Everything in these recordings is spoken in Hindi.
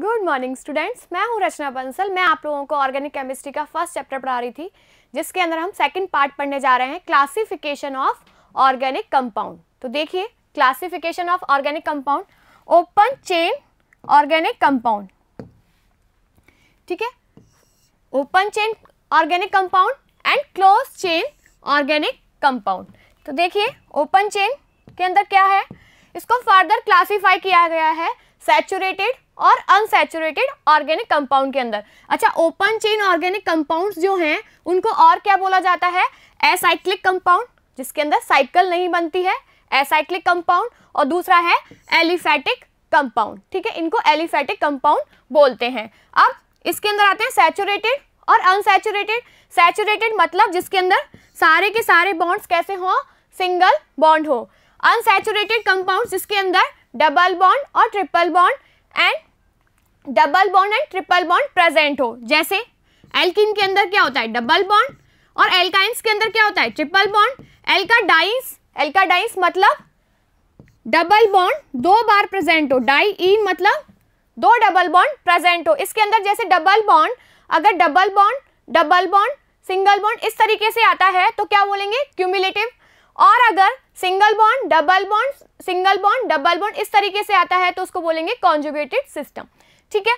गुड मॉर्निंग स्टूडेंट्स मैं हूँ रचना बंसल मैं आप लोगों को ऑर्गेनिक केमिस्ट्री का फर्स्ट चैप्टर पढ़ा रही थी जिसके अंदर हम सेकंड पार्ट पढ़ने जा रहे हैं क्लासिफिकेशन ऑफ ऑर्गेनिक कंपाउंड तो देखिए classification of organic compound open chain organic compound ठीक है open chain organic compound and close chain organic compound तो देखिए ओपन चेन के अंदर क्या है इसको फर्दर क्लासीफाई किया गया है सैचुरेटेड और अनसेचुरेटेड ऑर्गेनिक कंपाउंड के अंदर अच्छा ओपन चेन ऑर्गेनिक कंपाउंड्स जो हैं उनको और क्या बोला जाता है एसाइक्लिक कंपाउंड जिसके अंदर साइकिल नहीं बनती है एसाइक्लिक कंपाउंड और दूसरा है एलिफैटिक कंपाउंड ठीक है इनको एलिफैटिक कंपाउंड बोलते हैं अब इसके अंदर आते हैं सैचुरेटेड और अनसेचुरेटेड सैचुरेटेड मतलब जिसके अंदर सारे के सारे बॉन्ड्स कैसे हों सिंगल बॉन्ड हो अनसेचुरेटेड कंपाउंड्स जिसके अंदर डबल बॉन्ड और triple bond and double bond and triple bond present हो जैसे एल्किन के अंदर क्या होता है डबल बॉन्ड और एल्काइंस के अंदर क्या होता है triple bond alkadienes alkadienes मतलब डबल बॉन्ड दो बार प्रेजेंट हो डाई इन मतलब दो डबल बॉन्ड प्रेजेंट हो इसके अंदर जैसे डबल बॉन्ड अगर double bond double bond single bond इस तरीके से आता है तो क्या बोलेंगे क्यूमुलेटिव और अगर single bond double bond single bond double bond इस तरीके से आता है तो उसको बोलेंगे कॉन्जुगेटेड सिस्टम ठीक है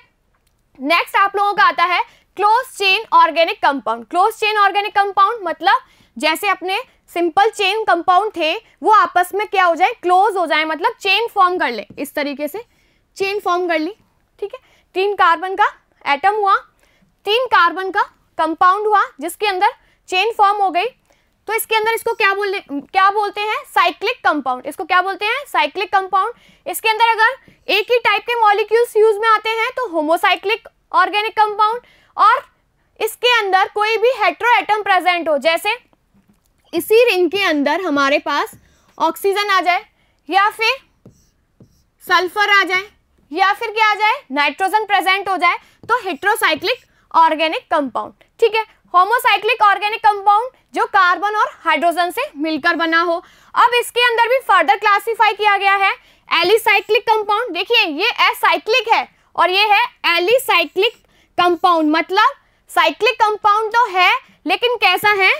नेक्स्ट आप लोगों का आता है close chain organic compound close chain organic compound मतलब जैसे अपने सिंपल चेन कंपाउंड थे वो आपस में क्या हो जाए क्लोज हो जाए मतलब चेन फॉर्म कर ले इस तरीके से चेन फॉर्म कर ली ठीक है तीन कार्बन का एटम हुआ तीन कार्बन का कंपाउंड हुआ जिसके अंदर चेन फॉर्म हो गई तो इसके अंदर इसको क्या बोल क्या बोलते हैं साइक्लिक कंपाउंड इसको क्या बोलते हैं साइक्लिक कंपाउंड इसके अंदर अगर एक ही टाइप के मॉलिक्यूल्स यूज में आते हैं तो होमोसाइक्लिक ऑर्गेनिक कंपाउंड और इसके अंदर कोई भी हेट्रो एटम प्रेजेंट हो जैसे इसी रिंग के अंदर हमारे पास ऑक्सीजन आ जाए या फिर सल्फर आ जाए या फिर क्या आ जाए नाइट्रोजन प्रेजेंट हो जाए तो हेट्रोसाइक्लिक ऑर्गेनिक कंपाउंड ठीक है होमोसाइक्लिक ऑर्गेनिक कंपाउंड जो कार्बन और हाइड्रोजन से मिलकर बना हो अब इसके अंदर भी फर्दर क्लासिफाई किया गया है एलिसाइक्लिक कंपाउंड देखिए ये एसाइक्लिक है और ये है एलिसाइक्लिक कंपाउंड मतलब साइक्लिक कंपाउंड तो है लेकिन कैसा है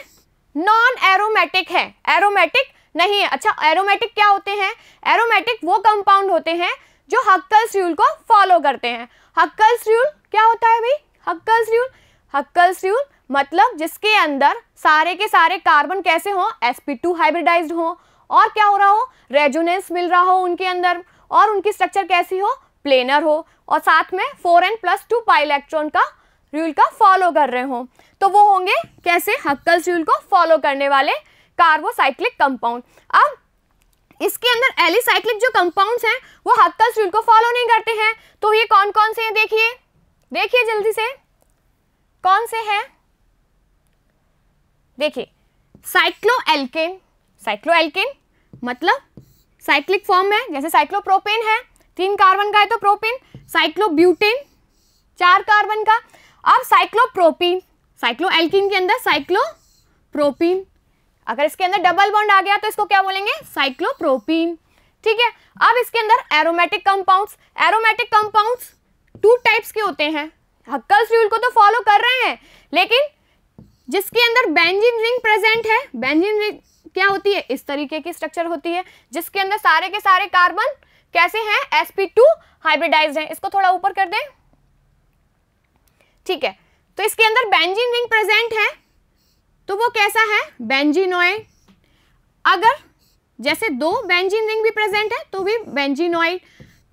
नॉन एरोमेटिक है एरोमेटिक नहीं है अच्छा एरोमेटिक क्या होते हैं एरोमेटिक वो कंपाउंड होते हैं जो हक्कल्स रूल को फॉलो करते हैं हक्कल्स रूल क्या होता है भाई हक्कल्स रूल हक्कल्स रूल मतलब जिसके अंदर सारे के सारे कार्बन कैसे हों sp2 हाइब्रिडाइज्ड हों और क्या हो रहा हो रेजोनेंस मिल रहा हो उनके अंदर और उनकी स्ट्रक्चर कैसी हो प्लेनर हो और साथ में four n plus two pi electron का रूल का फॉलो कर रहे हों तो वो होंगे कैसे हक्कल्स रूल को फॉलो करने वाले कार्बोसाइक्लिक कंपाउंड अब इसके अंदर एलिसाइक्लिक जो कंपाउंड्स हैं वो हक्कल्स रूल को फॉलो नहीं करते हैं तो ये कौन कौन से हैं देखिए देखिए जल्दी से कौन से हैं देखिए साइक्लो एल्केन मतलब साइक्लिक फॉर्म है जैसे साइक्लोप्रोपेन है तीन कार्बन का है तो प्रोपेन साइक्लोब्यूटेन चार कार्बन का अब साइक्लोप्रोपीन एल्किन के अंदर साइक्लोप्रोपीन अगर इसके अंदर डबल बॉन्ड आ गया तो इसको क्या बोलेंगे साइक्लोप्रोपीन ठीक है अब इसके अंदर aromatic compounds aromatic compounds two types के होते हैं हक्कल्स रूल को तो फॉलो कर रहे हैं लेकिन जिसके अंदर बेंजीन रिंग प्रेजेंट है बेंजीन रिंग क्या होती है इस तरीके की स्ट्रक्चर होती है जिसके अंदर सारे के सारे कार्बन कैसे हैं sp2 हाइब्रिडाइज्ड हैं इसको थोड़ा ऊपर कर दें ठीक है तो इसके अंदर बेंजीन रिंग प्रेजेंट है तो वो कैसा है बेंजीनोइड अगर जैसे दो बेंजीन रिंग भी प्रेजेंट है तो भी बेंजीनोइड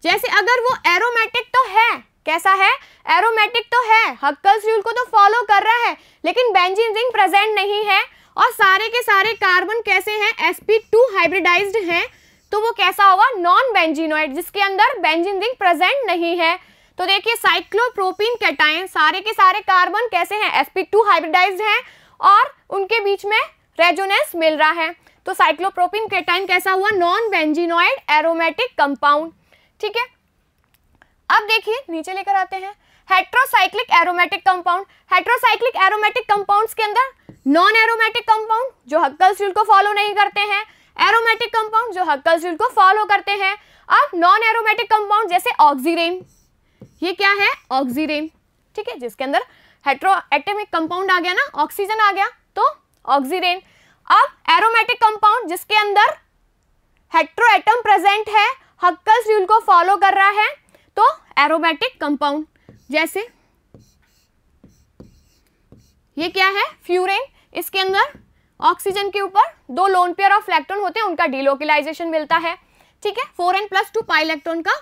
जैसे अगर वो एरोमेटिक तो है कैसा है एरोमेटिक तो है हक्कल्स रूल को तो फॉलो कर रहा है लेकिन बेंजीन रिंग प्रेजेंट नहीं है और सारे के सारे कार्बन कैसे हैं sp2 हाइब्रिडाइज्ड हैं तो वो कैसा होगा नॉन बेंजीनोइड जिसके अंदर बेंजीन रिंग प्रेजेंट नहीं है तो देखिए साइक्लोप्रोपीन कैटायन सारे के सारे कार्बन कैसे हैं sp2 हाइब्रिडाइज्ड हैं और उनके बीच में रेजोनेंस मिल रहा है तो साइक्लोप्रोपीन कैटायन कैसा हुआ नॉन बेंजीनोइड एरोमेटिक कंपाउंड ठीक है अब देखिए नीचे लेकर आते हैं heterocyclic aromatic compound heterocyclic aromatic compounds के अंदर नॉन एरोमेटिक कंपाउंड जो हक्कल स्टील को फॉलो नहीं करते हैं एरोमेटिक कंपाउंड जो हक्कल स्टील को फॉलो करते हैं अब नॉन एरोमेटिक कंपाउंड जैसे ऑक्सीरेम ये क्या है ऑक्सीरेम ठीक है जिसके अंदर हेट्रो एटमिक कंपाउंड आ गया ना ऑक्सीजन आ गया तो ऑक्सीरेन अब एरोमेटिक कंपाउंड जिसके अंदर हेट्रो एटम प्रेजेंट है हक्कल स्टील को फॉलो कर रहा है तो एरोमेटिक कंपाउंड जैसे ये क्या है फ्यूरेन इसके अंदर ऑक्सीजन के ऊपर दो लोन पेयर ऑफ इलेक्ट्रॉन होते हैं उनका डिलोकलाइजेशन मिलता है ठीक है four n plus two pi electron का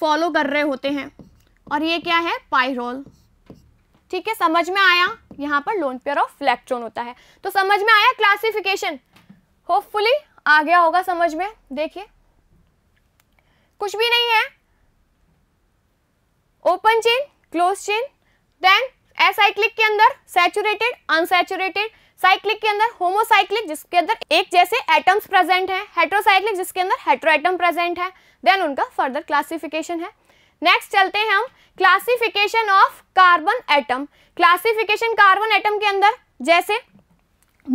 फॉलो कर रहे होते हैं और ये क्या है पाइरोल ठीक है समझ में आया यहाँ पर लोन पेयर ऑफ इलेक्ट्रॉन होता है तो समझ में आया क्लासिफिकेशन होपफुली आ गया होगा समझ में देखिए कुछ भी नहीं है open chain close chain then acyclic के अंदर सैचुरेटेड अनसैचुरेटेड साइक्लिक के अंदर होमोसाइक्लिक जिसके अंदर एक जैसे एटम्स प्रेजेंट हैं हेट्रोसाइक्लिक जिसके अंदर हेट्रो एटम प्रेजेंट है देन उनका फर्दर क्लासिफिकेशन है नेक्स्ट चलते हैं हम classification of carbon atom classification carbon atom के अंदर जैसे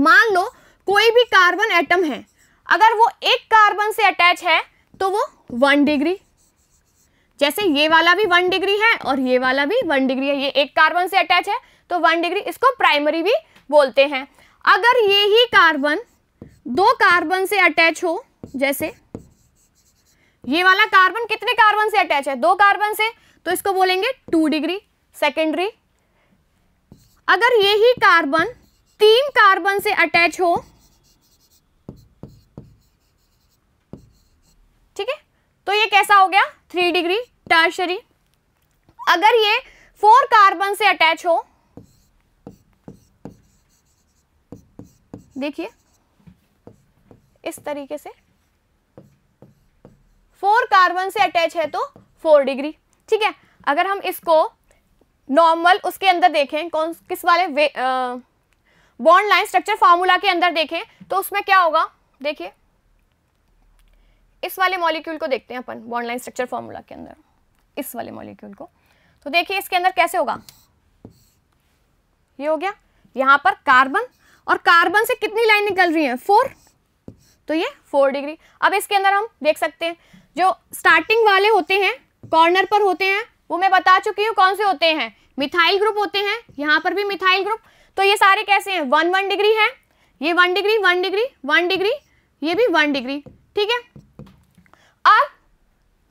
मान लो कोई भी कार्बन एटम है अगर वो एक कार्बन से अटैच है तो वो वन डिग्री जैसे ये वाला भी वन डिग्री है और ये वाला भी वन डिग्री है ये एक कार्बन से अटैच है तो वन डिग्री इसको प्राइमरी भी बोलते हैं अगर ये ही कार्बन दो कार्बन से अटैच हो जैसे ये वाला कार्बन कितने कार्बन से अटैच है दो कार्बन से तो इसको बोलेंगे टू डिग्री सेकेंडरी अगर ये ही कार्बन तीन कार्बन से अटैच हो ठीक है तो ये कैसा हो गया थ्री डिग्री टर्शरी अगर ये फोर कार्बन से अटैच हो देखिए इस तरीके से फोर कार्बन से अटैच है तो फोर डिग्री ठीक है अगर हम इसको नॉर्मल उसके अंदर देखें कौन किस वाले बॉन्ड लाइन स्ट्रक्चर फार्मूला के अंदर देखें तो उसमें क्या होगा देखिए इस वाले मॉलिक्यूल को देखते हैं अपन बॉन्डलाइन स्ट्रक्चर फॉर्मूला के अंदर इस वाले मॉलिक्यूल को तो देखिए इसके अंदर कैसे होगा ये हो गया यहां पर कार्बन और कार्बन से कितनी लाइन निकल रही है फोर तो ये फोर डिग्री अब इसके अंदर हम देख सकते हैं जो स्टार्टिंग वाले होते हैं कॉर्नर पर होते हैं वो मैं बता चुकी हूँ कौन से होते हैं मिथाइल ग्रुप होते हैं यहाँ पर भी मिथाइल ग्रुप तो ये सारे कैसे हैं वन वन डिग्री है ये one degree one degree one degree ये भी वन डिग्री ठीक है अब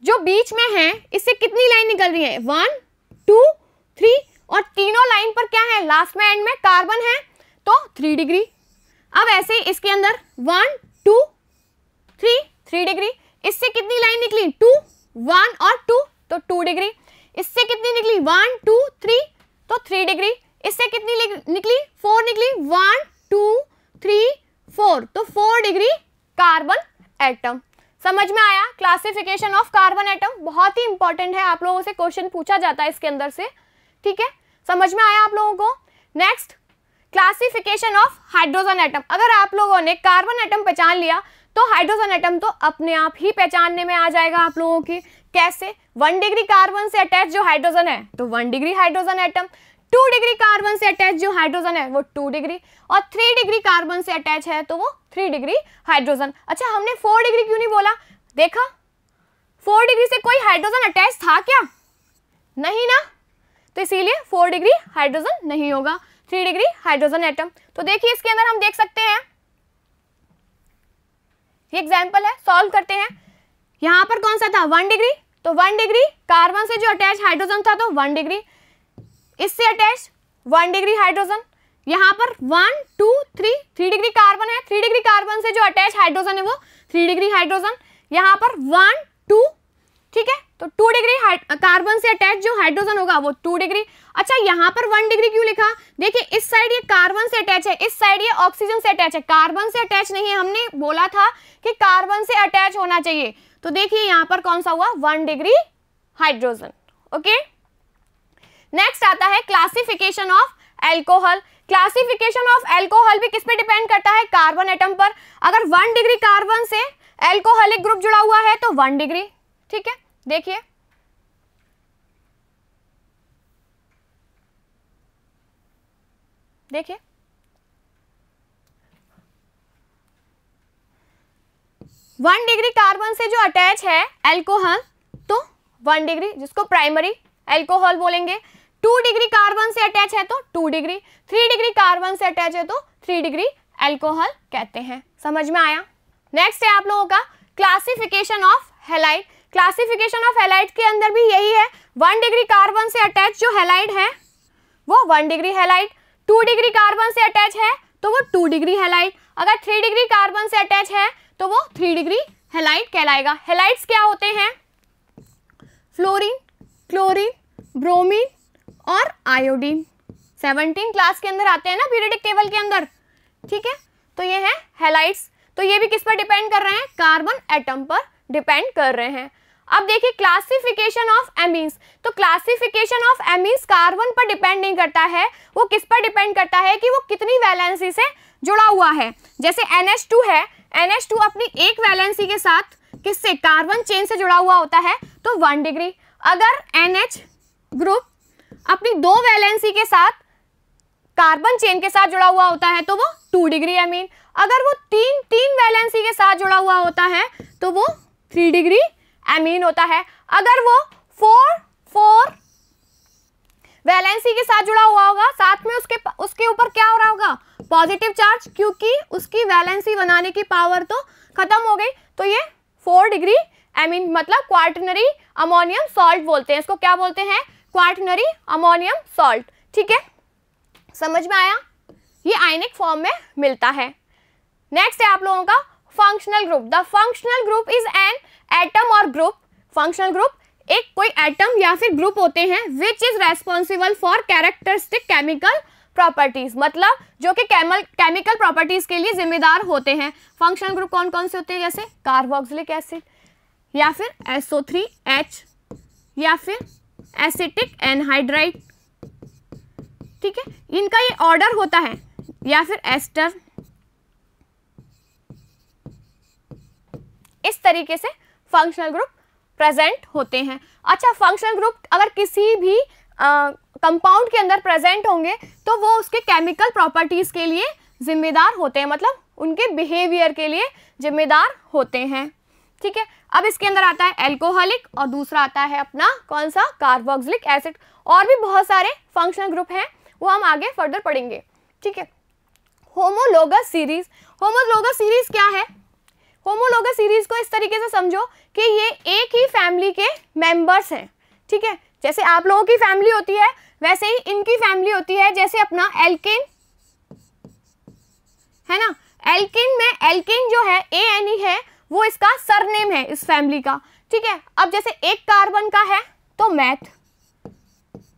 जो बीच में है इससे कितनी लाइन निकल रही है वन टू थ्री और तीनों लाइन पर क्या है लास्ट में एंड में कार्बन है तो थ्री डिग्री अब ऐसे ही इसके अंदर one two three three degree इससे कितनी लाइन निकली टू वन और टू तो टू डिग्री इससे कितनी निकली वन टू थ्री तो थ्री डिग्री इससे कितनी निकली फोर निकली वन टू थ्री फोर तो फोर डिग्री कार्बन एटम समझ में आया क्लासिफिकेशन ऑफ कार्बन एटम बहुत ही इंपॉर्टेंट है आप लोगों से क्वेश्चन पूछा जाता है इसके अंदर से ठीक है समझ में आया आप लोगों को next classification of hydrogen atom अगर आप लोगों ने कार्बन एटम पहचान लिया तो हाइड्रोजन एटम तो अपने आप ही पहचानने में आ जाएगा आप लोगों की कैसे वन डिग्री कार्बन से अटैच जो हाइड्रोजन है तो one degree hydrogen atom two degree carbon से अटैच जो हाइड्रोजन है वो टू डिग्री और थ्री डिग्री कार्बन से अटैच है तो वो थ्री डिग्री हाइड्रोजन अच्छा हमने फोर डिग्री क्यों नहीं बोला देखा फोर डिग्री से कोई हाइड्रोजन अटैच था क्या नहीं ना तो इसीलिए फोर डिग्री हाइड्रोजन नहीं होगा थ्री डिग्री हाइड्रोजन एटम तो देखिए इसके अंदर हम देख सकते हैं ये एग्जाम्पल है सॉल्व करते हैं यहां पर कौन सा था वन डिग्री तो वन डिग्री कार्बन से जो अटैच हाइड्रोजन था तो वन डिग्री इससे अटैच वन डिग्री हाइड्रोजन यहाँ पर one two three three degree carbon है थ्री डिग्री कार्बन से जो अटैच हाइड्रोजन है वो थ्री डिग्री हाइड्रोजन यहाँ पर वन टू ठीक है तो टू डिग्री कार्बन से अटैच जो हाइड्रोजन होगा वो टू डिग्री अच्छा यहाँ पर वन डिग्री क्यों लिखा देखिए इस साइड ये कार्बन से अटैच है इस साइड ये ऑक्सीजन से अटैच है कार्बन से अटैच नहीं है हमने बोला था कि कार्बन से अटैच होना चाहिए तो देखिए यहाँ पर कौन सा हुआ one degree hydrogen okay next आता है classification of alcohol classification of alcohol भी किस पे डिपेंड करता है कार्बन एटम पर अगर वन डिग्री कार्बन से एल्कोहलिक ग्रुप जुड़ा हुआ है तो वन डिग्री ठीक है देखिए देखिए वन डिग्री कार्बन से जो अटैच है एल्कोहल तो वन डिग्री जिसको प्राइमरी एल्कोहल बोलेंगे टू डिग्री कार्बन से अटैच है तो two degree three degree carbon से अटैच है तो थ्री डिग्री एल्कोहल कहते हैं समझ में आया नेक्स्ट है आप लोगों का classification of halide classification of halide के अंदर भी यही है वन डिग्री कार्बन से अटैच जो हेलाइट है वो one degree halide two degree carbon से अटैच है तो वो टू डिग्री हेलाइट अगर थ्री डिग्री कार्बन से अटैच है तो वो थ्री डिग्री हेलाइट कहलाएगा हेलाइट्स क्या होते हैं फ्लोरिन क्लोरिन ब्रोमिन और आयोडीन सेवनटीन क्लास के अंदर आते हैं ना पीरियडिक टेबल के अंदर ठीक है तो ये है हेलाइट्स तो ये भी किस पर डिपेंड कर रहे हैं कार्बन एटम पर डिपेंड कर रहे हैं अब देखिए क्लासिफिकेशन ऑफ एमीन्स तो क्लासिफिकेशन ऑफ एमीन्स कार्बन पर डिपेंड नहीं करता है वो किस पर डिपेंड करता है कि वो कितनी वैलेंसी से जुड़ा हुआ है जैसे टू है टू अपनी एक वैलेंसी के साथ किससे कार्बन चेन से जुड़ा हुआ होता है तो वन डिग्री अगर एनएच ग्रुप अपनी दो वैलेंसी के साथ कार्बन चेन के साथ जुड़ा हुआ होता है तो वो टू डिग्री एमीन अगर वो तीन तीन वैलेंसी के साथ जुड़ा हुआ होता है तो वो थ्री डिग्री एमीन होता है अगर वो फोर फोर वैलेंसी के साथ जुड़ा हुआ होगा साथ में उसके उसके ऊपर क्या हो रहा होगा पॉजिटिव चार्ज क्योंकि उसकी वैलेंसी बनाने की पावर तो खत्म हो गई तो ये फोर डिग्री एमीन मतलब क्वार्टनरी अमोनियम सॉल्ट बोलते हैं इसको क्या बोलते हैं क्वार्टनरी अमोनियम सॉल्ट ठीक है समझ में आया ये आयनिक फॉर्म में मिलता है नेक्स्ट है आप लोगों का functional group the functional group is an atom और ग्रुप फंक्शनल ग्रुप एक कोई एटम या फिर ग्रुप होते हैं which is responsible for characteristic chemical properties मतलब जो कि केमल केमिकल प्रॉपर्टीज के लिए जिम्मेदार होते हैं फंक्शनल ग्रुप कौन कौन से होते हैं जैसे कार्बोक्सिलिक एसिड या फिर एसओ थ्री एच या फिर एसिटिक एनहाइड्राइट ठीक है इनका ये ऑर्डर होता है या फिर एस्टर इस तरीके से फंक्शनल ग्रुप प्रेजेंट होते हैं अच्छा फंक्शनल ग्रुप अगर किसी भी कंपाउंड के अंदर प्रेजेंट होंगे तो वो उसके केमिकल प्रॉपर्टीज़ के लिए ज़िम्मेदार होते हैं मतलब उनके बिहेवियर के लिए ज़िम्मेदार होते हैं ठीक है अब इसके अंदर आता है एल्कोहलिक और दूसरा आता है अपना कौन सा कार्बोक्सिलिक एसिड और भी बहुत सारे फंक्शनल ग्रुप हैं वो हम आगे फर्दर पढ़ेंगे ठीक है होमोलोगस सीरीज होमोलोगस सीरीज क्या है होमोलोगस सीरीज को इस तरीके से समझो कि ये एक ही फैमिली के मेंबर्स हैं ठीक है जैसे आप लोगों की फैमिली होती है वैसे ही इनकी फैमिली होती है जैसे अपना एल्किन है ना एल्किन में एल्किन जो है ए एन ई है वो इसका सरनेम है इस फैमिली का ठीक है अब जैसे एक कार्बन का है तो मैथ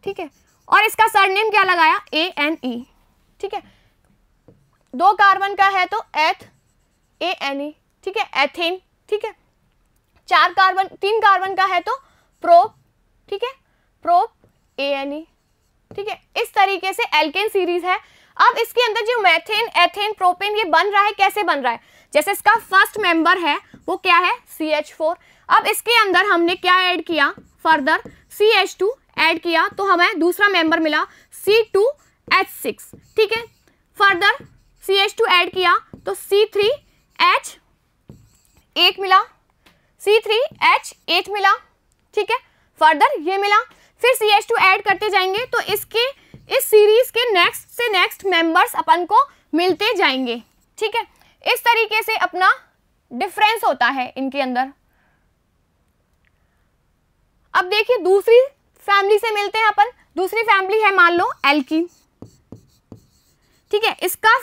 ठीक है और इसका सरनेम क्या लगाया ए एन ई ठीक है दो कार्बन का है तो एथ ए एन ई ठीक है एथेन ठीक है चार कार्बन तीन कार्बन का है तो प्रोप ठीक है प्रोप ए एन ई ठीक है इस तरीके से एल्केन सीरीज है अब इसके अंदर जो मैथेन एथेन प्रोपेन ये बन रहा है कैसे बन रहा है जैसे इसका फर्स्ट मेंबर है वो क्या है सी एच फोर अब इसके अंदर हमने क्या ऐड किया further C H two add किया तो हमें दूसरा मेंबर मिला सी टू एच सिक्स ठीक है further C H two add किया तो सी थ्री एच एट मिला सी थ्री एच एट मिला ठीक है फर्दर ये मिला फिर सी एच टू एड करते जाएंगे तो इसके इस सीरीज के नेक्स्ट से नेक्स्ट मेंबर्स अपन को मिलते जाएंगे ठीक है इस तरीके से अपना डिफरेंस होता है इनके अंदर अब देखिए दूसरी फैमिली से मिलते हैं अपन दूसरी फैमिली है मान लो एल्कीन ठीक है इसका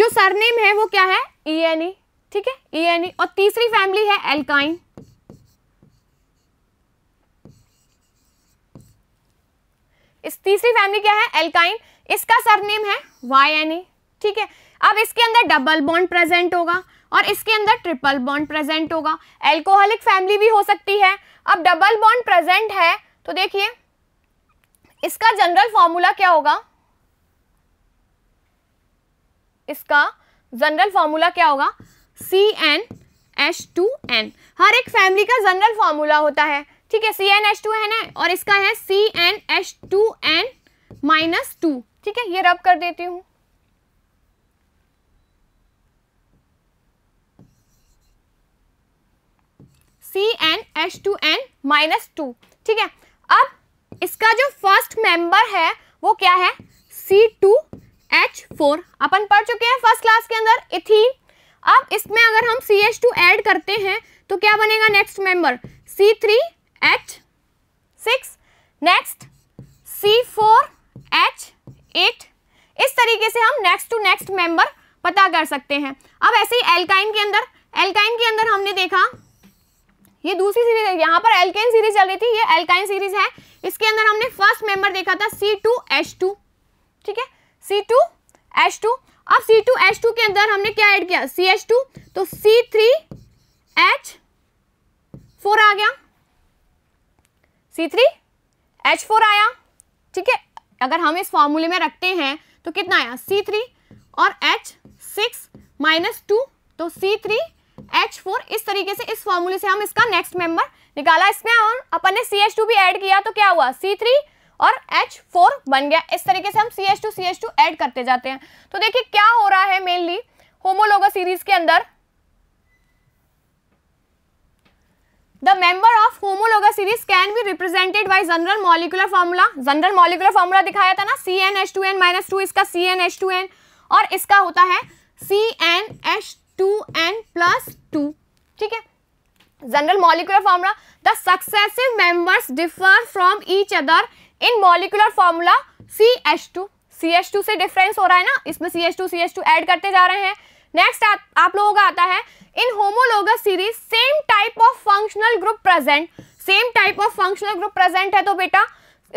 जो सरनेम है वो क्या है ई एन ई ठीक है ई एन ई और तीसरी फैमिली है एल्काइन इस तीसरी फैमिली क्या है एल्काइन इसका सरनेम है वाई एन ई ठीक है अब इसके अंदर डबल बॉन्ड प्रेजेंट होगा और इसके अंदर ट्रिपल बॉन्ड प्रेजेंट होगा एल्कोहलिक फैमिली भी हो सकती है अब डबल बॉन्ड प्रेजेंट है तो देखिए इसका जनरल फॉर्मूला क्या होगा इसका जनरल फॉर्मूला क्या होगा C n H two n हर एक फैमिली का जनरल फॉर्मूला होता है ठीक है C n H two n है और इसका है C n H two n minus two ठीक है ये रब कर देती हूँ C n H two n minus two ठीक है अब इसका जो फर्स्ट मेंबर है वो क्या है सी टू एच फोर अपन पढ़ चुके हैं फर्स्ट क्लास के अंदर इथीन अब इसमें अगर हम सी एच टू एड करते हैं तो क्या बनेगा next member C three H six next C four H eight इस तरीके से हम नेक्स्ट टू नेक्स्ट मेंबर पता कर सकते हैं अब ऐसे ही एल्काइन के अंदर एल्काइन के अंदर हमने देखा ये दूसरी सीरीज है यहाँ पर एल्केन सीरीज चल रही थी ये एल्काइन सीरीज है इसके अंदर हमने फर्स्ट मेंबर देखा था सी टू एच टू ठीक है सी टू एच टू अब सी टू एच टू के अंदर हमने क्या ऐड किया सी एच टू तो सी थ्री एच फोर आ गया सी थ्री एच फोर आया ठीक है अगर हम इस फॉर्मूले में रखते हैं तो कितना आया सी थ्री और एच सिक्स माइनस टू तो सी थ्री एच फोर इस तरीके से इस फॉर्मूले से हम इसका नेक्स्ट मेंबर निकाला इसमें और अपन ने सी एच टू भी ऐड किया तो क्या हुआ सी थ्री और एच फोर बन गया इस तरीके से हम C H two C H two add करते जाते हैं तो देखिए क्या हो रहा है मेनली होमोलोगा सीरीज के अंदर the member of homologous series can be represented by general molecular formula general molecular formula दिखाया था ना C n H two n minus two इसका C n H two n और इसका होता है C n H two n plus two ठीक है general molecular formula the successive members differ from each other in molecular formula C H two C H two से डिफरेंस हो रहा है ना इसमें C H two C H two add करते जा रहे हैं नेक्स्ट आप, आप लोगों का आता है in homologous series same type of functional group present same type of functional group present है तो बेटा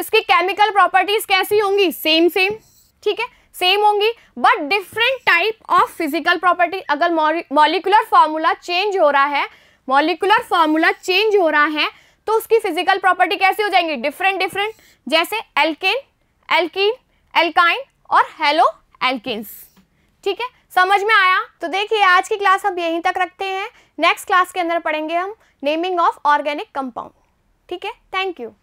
इसकी केमिकल प्रॉपर्टीज कैसी होंगी सेम सेम ठीक है सेम होंगी but different type of physical property अगर मॉलिकुलर फार्मूला चेंज हो रहा है मॉलिकुलर फार्मूला चेंज हो रहा है तो उसकी फिजिकल प्रॉपर्टी कैसी हो जाएंगी डिफरेंट डिफरेंट जैसे एल्केन एल्कीन एल्काइन और हेलो एल्किस ठीक है समझ में आया तो देखिए आज की क्लास हम यहीं तक रखते हैं नेक्स्ट क्लास के अंदर पढ़ेंगे हम नेमिंग ऑफ ऑर्गेनिक कंपाउंड ठीक है थैंक यू